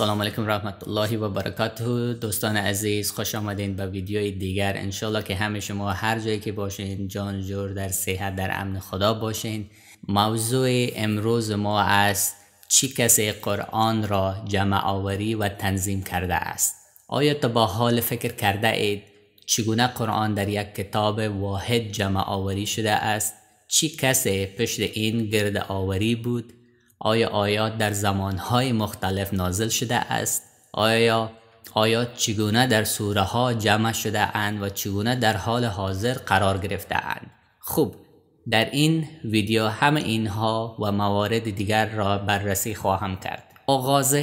سلام علیکم رحمت الله و برکاته دوستان عزیز خوش آمدین به ویدیوی دیگر انشالله که همه شما هر جایی که باشین جان جور در صحت در امن خدا باشین موضوع امروز ما است چی کسی قرآن را جمع آوری و تنظیم کرده است آیا تا با حال فکر کرده اید چگونه قرآن در یک کتاب واحد جمع آوری شده است چی کسی پشت این گرد آوری بود آیا آیات در زمانهای مختلف نازل شده است؟ آیا آیات چگونه در سوره ها جمع شده اند و چگونه در حال حاضر قرار گرفته اند؟ خوب در این ویدیو هم اینها و موارد دیگر را بررسی خواهم کرد. آغاز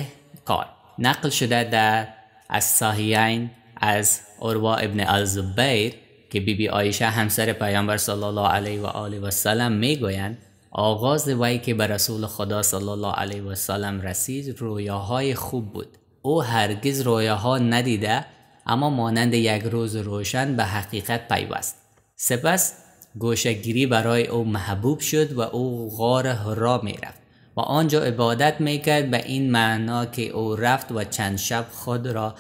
کار نقل شده در از صحیحین از اروا ابن الزبیر که بی بی آیشه همسر پیامبر صلی الله علیه و آله و سلم میگویند آغاز وی که به رسول خدا صلی الله علیه و سلم رسید رویاهای خوب بود او هرگز رویاها ندیده اما مانند یک روز روشن به حقیقت پیوست سپس گوشگیری برای او محبوب شد و او غار را می رفت و آنجا عبادت می کرد به این معنا که او رفت و چند شب خود را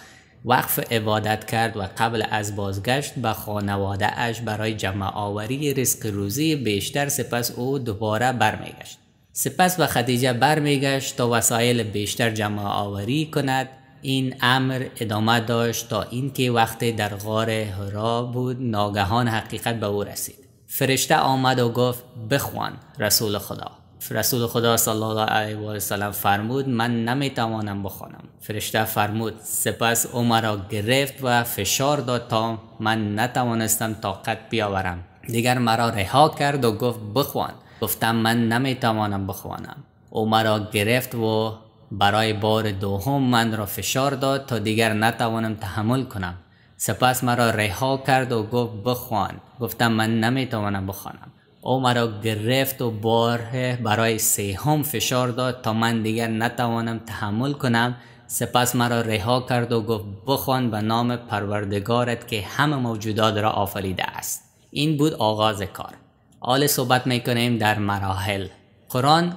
وقف عبادت کرد و قبل از بازگشت به خانواده اش برای جمع آوری رزق روزی بیشتر سپس او دوباره برمیگشت. سپس و خدیجه برمیگشت تا وسایل بیشتر جمع آوری کند این امر ادامه داشت تا اینکه وقتی در غار هرا بود ناگهان حقیقت به او رسید فرشته آمد و گفت بخوان رسول خدا رسول خدا صلی الله علیه و سلم فرمود من نمیتوانم بخوانم فرشته فرمود سپس او مرا گرفت و فشار داد تا من نتوانستم طاقت بیاورم دیگر مرا رها کرد و گفت بخوان گفتم من نمیتوانم بخوانم او مرا گرفت و برای بار دوم من را فشار داد تا دیگر نتوانم تحمل کنم سپس مرا رها کرد و گفت بخوان گفتم من نمیتوانم بخوانم او مرا گرفت و باره برای سهم فشار داد تا من دیگر نتوانم تحمل کنم سپس مرا رها کرد و گفت بخوان به نام پروردگارت که همه موجودات را آفریده است این بود آغاز کار آل صحبت میکنیم در مراحل قرآن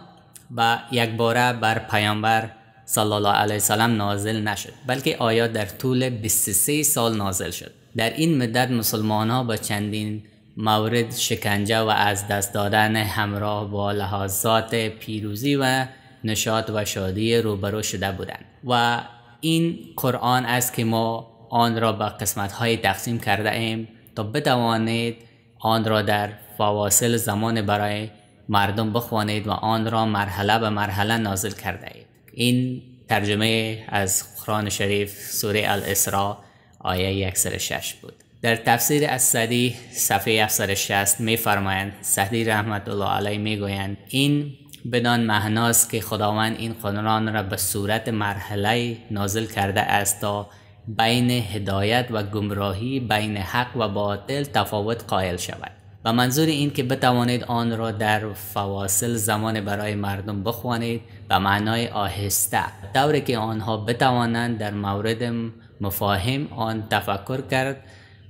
و یک باره بر پیامبر صلی الله علیه وسلم نازل نشد بلکه آیات در طول 23 سال نازل شد در این مدت مسلمان ها با چندین مورد شکنجه و از دست دادن همراه با لحظات پیروزی و نشاط و شادی روبرو شده بودند و این قرآن است که ما آن را به قسمت های تقسیم کرده ایم تا بتوانید آن را در فواصل زمان برای مردم بخوانید و آن را مرحله به مرحله نازل کرده اید این ترجمه از قرآن شریف سوره الاسراء آیه 106 بود در تفسیر از صدی صفحه 760 میفرمایند صدی رحمت الله علیه میگویند این بدان معناست که خداوند این قرآن را به صورت مرحله نازل کرده است تا بین هدایت و گمراهی بین حق و باطل تفاوت قائل شود و منظور این که بتوانید آن را در فواصل زمان برای مردم بخوانید به معنای آهسته طوری که آنها بتوانند در مورد مفاهیم آن تفکر کرد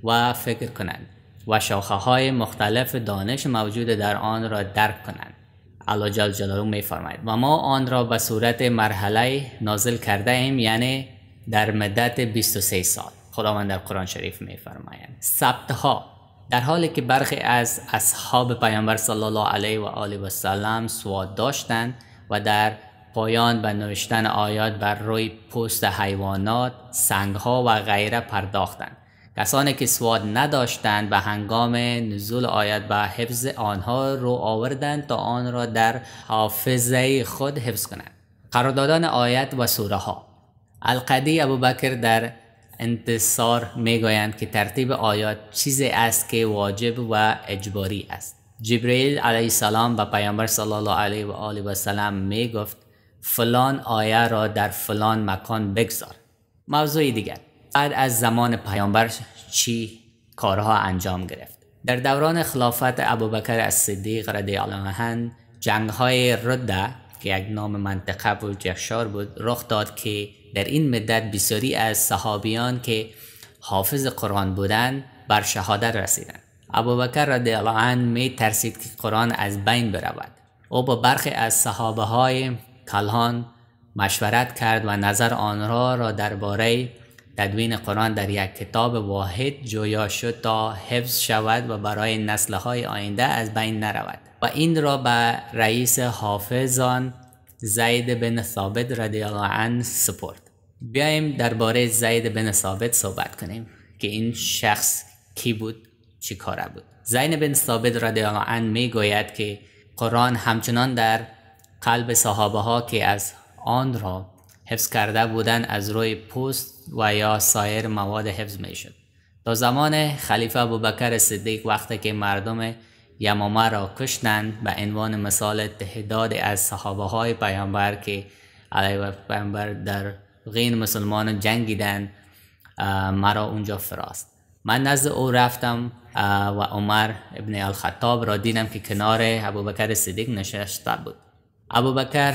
و فکر کنند و شاخه های مختلف دانش موجود در آن را درک کنند الله جل جلاله می فرماید و ما آن را به صورت مرحله نازل کرده ایم یعنی در مدت 23 سال خداوند در قرآن شریف می فرماید سبت ها در حالی که برخی از اصحاب پیامبر صلی الله علیه و آله و سلم سواد داشتند و در پایان به نوشتن آیات بر روی پوست حیوانات سنگ ها و غیره پرداختند کسانی که سواد نداشتند به هنگام نزول آیت به حفظ آنها رو آوردند تا آن را در حافظه خود حفظ کنند قراردادان آیت و سوره ها القدی ابوبکر در انتصار میگویند که ترتیب آیات چیزی است که واجب و اجباری است جبرئیل علیه السلام و پیامبر صلی الله علیه و آله و سلام می گفت فلان آیه را در فلان مکان بگذار موضوع دیگر بعد از زمان پیامبر چی کارها انجام گرفت در دوران خلافت ابوبکر صدیق رضی الله عنه جنگ های رده که یک نام منطقه بود بود رخ داد که در این مدت بسیاری از صحابیان که حافظ قرآن بودند بر شهادت رسیدند ابوبکر رضی الله عنه می ترسید که قرآن از بین برود او با برخی از صحابه های کلهان مشورت کرد و نظر آنها را درباره تدوین قرآن در یک کتاب واحد جویا شد تا حفظ شود و برای های آینده از بین نرود و این را به رئیس حافظان زید بن ثابت رضی الله عنه سپرد بیایم درباره زید بن ثابت صحبت کنیم که این شخص کی بود چی کاره بود زید بن ثابت رضی الله عنه می گوید که قرآن همچنان در قلب صحابه ها که از آن را حفظ کرده بودن از روی پوست و یا سایر مواد حفظ می شد. تا زمان خلیفه ابوبکر صدیق وقتی که مردم یمامه را کشتند به عنوان مثال تهداد از صحابه های پیامبر که علیه پیامبر در غین مسلمان جنگیدند مرا اونجا فراست من نزد او رفتم و عمر ابن الخطاب را دیدم که کنار ابوبکر صدیق نشسته بود ابوبکر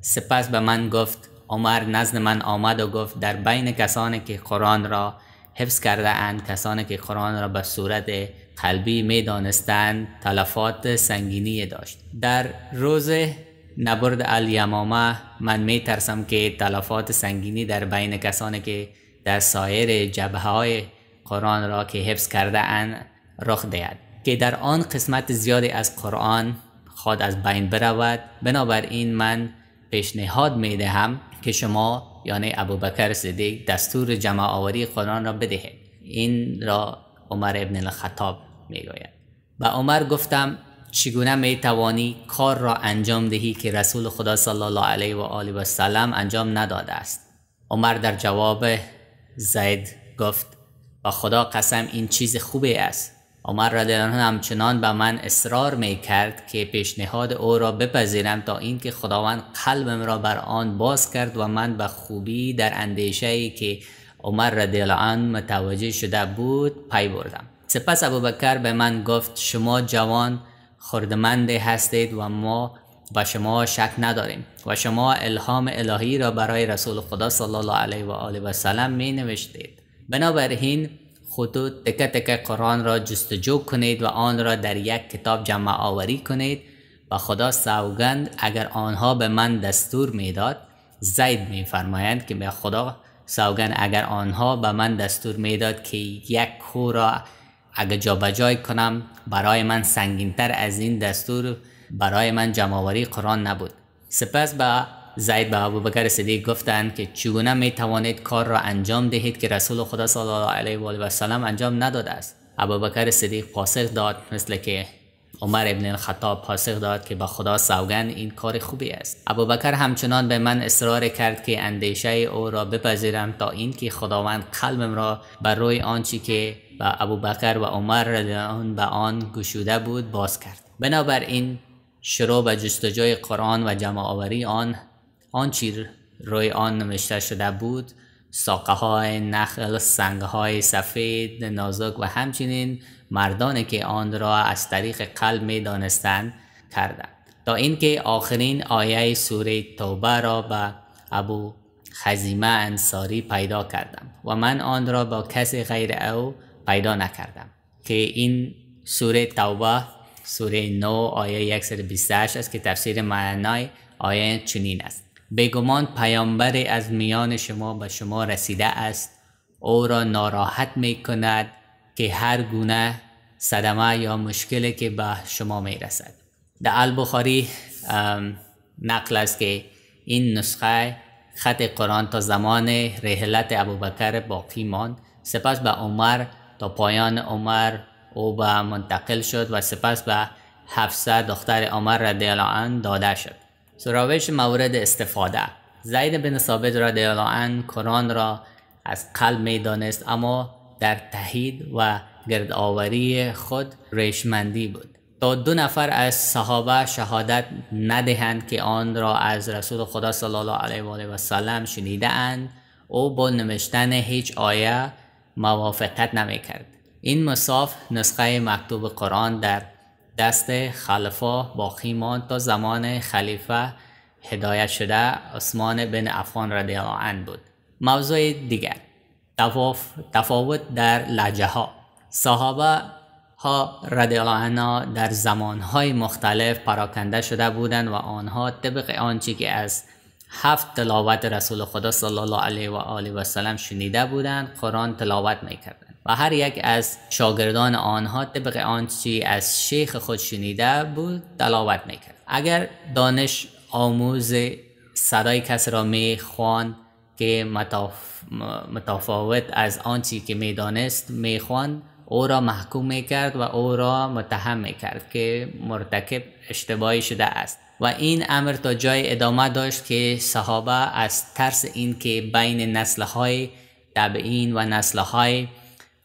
سپس به من گفت عمر نزد من آمد و گفت در بین کسانی که قرآن را حفظ کرده اند کسانی که قرآن را به صورت قلبی می دانستند تلفات سنگینی داشت در روز نبرد الیمامه من می ترسم که تلفات سنگینی در بین کسانی که در سایر جبه های قرآن را که حفظ کرده اند رخ دهد که در آن قسمت زیادی از قرآن خود از بین برود بنابراین من پیشنهاد می دهم که شما یعنی ابوبکر صدیق دستور جمع آوری قرآن را بدهید این را عمر ابن الخطاب میگوید به عمر گفتم چگونه می توانی کار را انجام دهی که رسول خدا صلی الله علیه و آله و سلم انجام نداده است عمر در جواب زید گفت و خدا قسم این چیز خوبی است عمر رضی همچنان به من اصرار می کرد که پیشنهاد او را بپذیرم تا اینکه خداوند قلبم را بر آن باز کرد و من به خوبی در اندیشه ای که عمر رضی متوجه شده بود پی بردم سپس ابوبکر به من گفت شما جوان خردمند هستید و ما به شما شک نداریم و شما الهام الهی را برای رسول خدا صلی الله علیه و آله و سلم می نوشتید بنابراین خود تکه تکه قرآن را جستجو کنید و آن را در یک کتاب جمع آوری کنید و خدا سوگند اگر آنها به من دستور میداد زید میفرمایند که به خدا سوگند اگر آنها به من دستور میداد که یک کو را اگر جابجای کنم برای من سنگینتر از این دستور برای من جمع آوری قرآن نبود سپس به زید به ابوبکر صدیق گفتند که چگونه می توانید کار را انجام دهید که رسول خدا صلی الله علیه و آله و سلم انجام نداده است ابوبکر صدیق پاسخ داد مثل که عمر ابن الخطاب پاسخ داد که به خدا سوگند این کار خوبی است ابوبکر همچنان به من اصرار کرد که اندیشه او را بپذیرم تا اینکه خداوند قلبم را بر روی آنچه که به ابوبکر و عمر رضی به آن گشوده بود باز کرد بنابراین شروع به جستجوی قرآن و جمع آوری آن آن روی آن نوشته شده بود ساقه های نخل سنگ های سفید نازک و همچنین مردانی که آن را از طریق قلب می دانستند کردند تا اینکه آخرین آیه سوره توبه را به ابو خزیمه انصاری پیدا کردم و من آن را با کسی غیر او پیدا نکردم که این سوره توبه سوره 9 آیه 128 است که تفسیر معنای آیه چنین است بگمان پیامبر از میان شما به شما رسیده است او را ناراحت می کند که هر گونه صدمه یا مشکلی که به شما می رسد در البخاری نقل است که این نسخه خط قرآن تا زمان رحلت ابوبکر باقی ماند سپس به عمر تا پایان عمر او به منتقل شد و سپس به حفصه دختر عمر رضی الله عنه داده شد سراویش مورد استفاده زید بن ثابت را دیالان قرآن را از قلب می دانست اما در تهید و گردآوری خود ریشمندی بود تا دو نفر از صحابه شهادت ندهند که آن را از رسول خدا صلی الله علیه و و سلم شنیده اند او با نوشتن هیچ آیه موافقت نمی کرد این مصاف نسخه مکتوب قرآن در دست خلفا باقی ماند تا زمان خلیفه هدایت شده عثمان بن افغان رضی الله بود موضوع دیگر تفاوت در لجه ها صحابه ها رضی الله عنها در های مختلف پراکنده شده بودند و آنها طبق آنچه که از هفت تلاوت رسول خدا صلی الله علیه و آله و سلم شنیده بودند قرآن تلاوت میکرد و هر یک از شاگردان آنها طبق آنچه از شیخ خود شنیده بود دلاوت میکرد اگر دانش آموز صدای کس را میخوان که متفاوت از آنچه که میدانست میخوان او را محکوم میکرد و او را متهم میکرد که مرتکب اشتباهی شده است و این امر تا جای ادامه داشت که صحابه از ترس اینکه بین نسلهای طبعین و نسلهای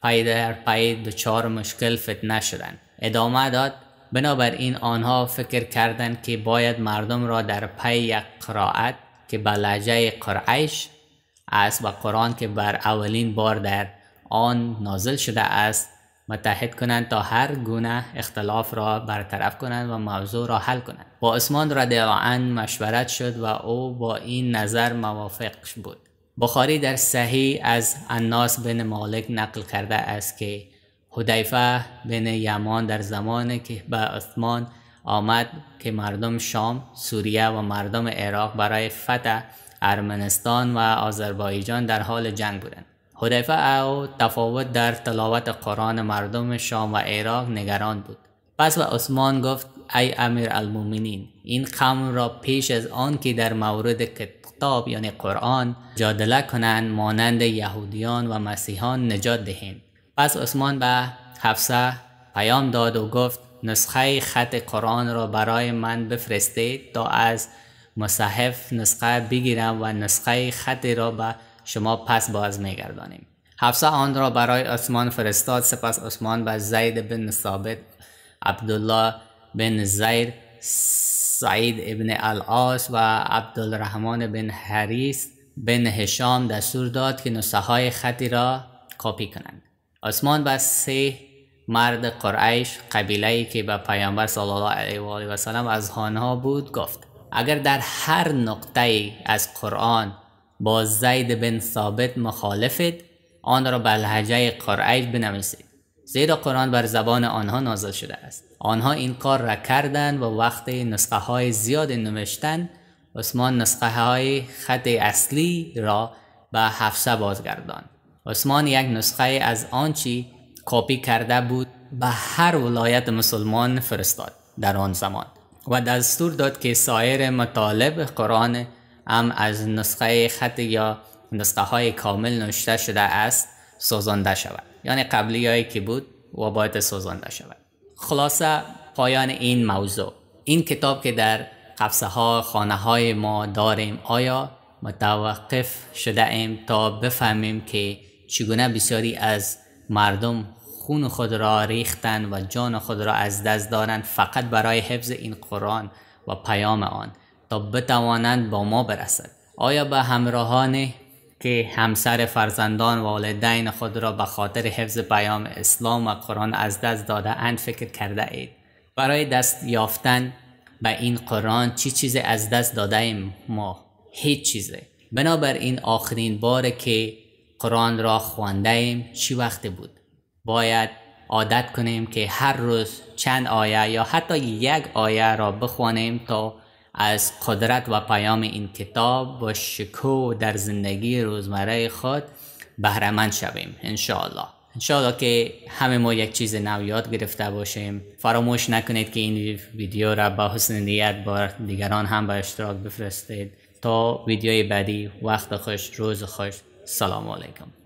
پای در پی دچار مشکل فتنه شدند ادامه داد بنابراین آنها فکر کردند که باید مردم را در پی یک قرائت که به لحجه قرعش است و قرآن که بر اولین بار در آن نازل شده است متحد کنند تا هر گونه اختلاف را برطرف کنند و موضوع را حل کنند با عثمان رضی الله مشورت شد و او با این نظر موافق بود بخاری در صحیح از اناس بن مالک نقل کرده است که حدیفه بن یمان در زمانی که به عثمان آمد که مردم شام، سوریه و مردم عراق برای فتح ارمنستان و آذربایجان در حال جنگ بودند. حدیفه او تفاوت در تلاوت قرآن مردم شام و عراق نگران بود. پس به عثمان گفت ای امیر المومنین این قوم را پیش از آن که در مورد کتاب یعنی قرآن جادله کنند مانند یهودیان و مسیحان نجات دهیم پس عثمان به حفصه پیام داد و گفت نسخه خط قرآن را برای من بفرستید تا از مصحف نسخه بگیرم و نسخه خطی را به شما پس باز میگردانیم حفصه آن را برای عثمان فرستاد سپس عثمان به زید بن ثابت عبدالله بن زیر سعید ابن العاص و عبدالرحمن بن حریس بن هشام دستور داد که نسخه های خطی را کپی کنند عثمان به سه مرد قریش قبیله ای که به پیامبر صلی الله علیه و سلم از آنها بود گفت اگر در هر نقطه از قرآن با زید بن ثابت مخالفید آن را به لهجه قریش بنویسید زیرا قرآن بر زبان آنها نازل شده است آنها این کار را کردند و وقت نسخه های زیاد نوشتن عثمان نسخه های خط اصلی را به حفصه بازگردان عثمان یک نسخه از آنچی کپی کرده بود به هر ولایت مسلمان فرستاد در آن زمان و دستور داد که سایر مطالب قرآن هم از نسخه خط یا نسخه های کامل نوشته شده است سازانده شود یعنی قبلی که بود و باید سوزانده شود خلاصه پایان این موضوع این کتاب که در قفسه ها خانه های ما داریم آیا متوقف شده ایم تا بفهمیم که چگونه بسیاری از مردم خون خود را ریختن و جان خود را از دست دارند فقط برای حفظ این قرآن و پیام آن تا بتوانند با ما برسد آیا به همراهان که همسر فرزندان و والدین خود را به خاطر حفظ پیام اسلام و قرآن از دست داده اند فکر کرده اید برای دست یافتن به این قرآن چی چیزی از دست داده ایم ما هیچ چیزه این آخرین بار که قرآن را خوانده ایم چی وقت بود باید عادت کنیم که هر روز چند آیه یا حتی یک آیه را بخوانیم تا از قدرت و پیام این کتاب با شکو در زندگی روزمره خود بهرمند شویم انشاءالله انشاءالله که همه ما یک چیز نو یاد گرفته باشیم فراموش نکنید که این ویدیو را با حسن نیت با دیگران هم به اشتراک بفرستید تا ویدیوی بعدی وقت خوش روز خوش سلام علیکم